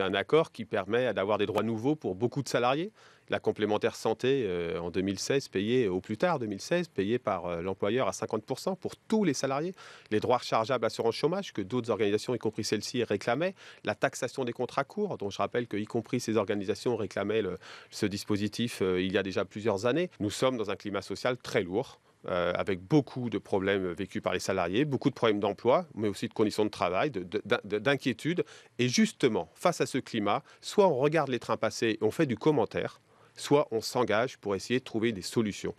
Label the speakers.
Speaker 1: C'est un
Speaker 2: accord qui permet d'avoir des droits nouveaux pour beaucoup de salariés. La complémentaire santé euh, en 2016, payée au plus tard 2016, payée par euh, l'employeur à 50% pour tous les salariés. Les droits rechargeables assurance chômage que d'autres organisations, y compris celle-ci, réclamaient. La taxation des contrats courts, dont je rappelle que y compris ces organisations réclamaient ce dispositif euh, il y a déjà plusieurs années. Nous sommes dans un climat social très lourd. Euh, avec beaucoup de problèmes vécus par les salariés, beaucoup de problèmes d'emploi, mais aussi de conditions de travail, d'inquiétude. Et justement, face à ce climat, soit on regarde les trains passés, et on fait du commentaire, soit on s'engage pour essayer de trouver
Speaker 1: des solutions.